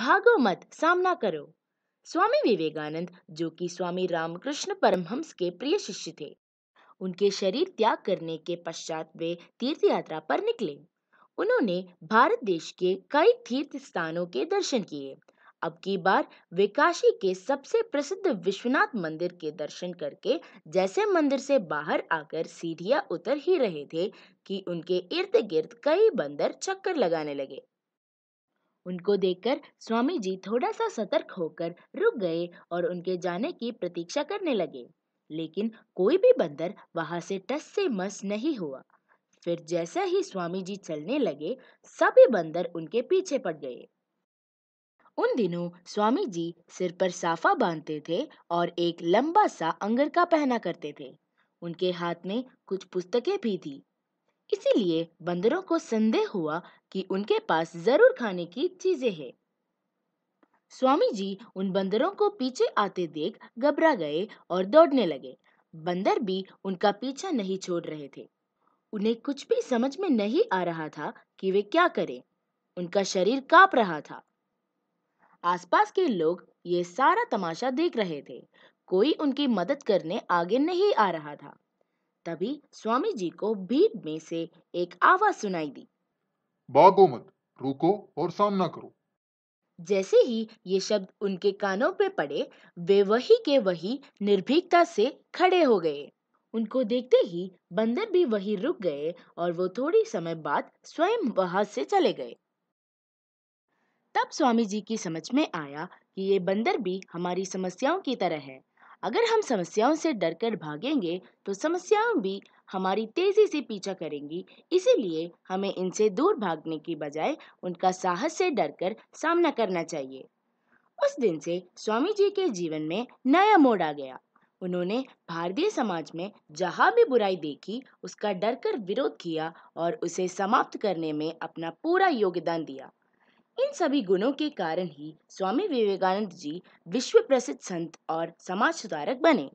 भागो मत सामना करो स्वामी विवेकानंद जो कि स्वामी रामकृष्ण परमहंस के प्रिय शिष्य थे उनके शरीर त्याग करने के पश्चात वे तीर्थ यात्रा पर निकले उन्होंने भारत देश के कई तीर्थ स्थानों के दर्शन किए अब की बार वे काशी के सबसे प्रसिद्ध विश्वनाथ मंदिर के दर्शन करके जैसे मंदिर से बाहर आकर सीढ़ियां उतर ही रहे थे कि उनके इर्द गिर्द कई बंदर चक्कर लगाने लगे उनको देखकर स्वामी जी थोड़ा सा सतर्क होकर रुक गए और उनके जाने की प्रतीक्षा करने लगे लेकिन कोई भी बंदर वहां से टस से मस नहीं हुआ फिर जैसा ही स्वामी जी चलने लगे सभी बंदर उनके पीछे पड़ गए उन दिनों स्वामी जी सिर पर साफा बांधते थे और एक लंबा सा अंगर का पहना करते थे उनके हाथ में कुछ पुस्तकें भी थी इसीलिए बंदरों को संदेह हुआ कि उनके पास जरूर खाने की चीजें हैं। स्वामी जी उन बंदरों को पीछे आते देख घबरा गए और दौड़ने लगे। बंदर भी उनका पीछा नहीं छोड़ रहे थे। उन्हें कुछ भी समझ में नहीं आ रहा था कि वे क्या करें। उनका शरीर कांप रहा था। आसपास के लोग ये सारा तमाशा देख रहे थे। कोई उनकी मदद करने आगे नहीं आ रहा था। तभी स्वामी जी को भीड़ में से एक आवाज सुनाई दी भागो मत रुको और सामना करो जैसे ही ये शब्द उनके कानों पे पड़े वे वही के वही निर्भीकता से खड़े हो गए उनको देखते ही बंदर भी वही रुक गए और वो थोड़ी समय बाद स्वयं वहां से चले गए तब स्वामी जी की समझ में आया कि ये बंदर भी हमारी समस्याओं की तरह है अगर हम समस्याओं से डरकर भागेंगे तो समस्याएं भी हमारी तेजी से पीछा करेंगी इसीलिए हमें इनसे दूर भागने की बजाय उनका साहस से डरकर सामना करना चाहिए उस दिन से स्वामी जी के जीवन में नया मोड़ आ गया उन्होंने भारतीय समाज में जहाँ भी बुराई देखी उसका डरकर विरोध किया और उसे समाप्त करने में अपना पूरा योगदान दिया इन सभी गुणों के कारण ही स्वामी विवेकानंद जी विश्व प्रसिद्ध संत और समाज सुधारक बने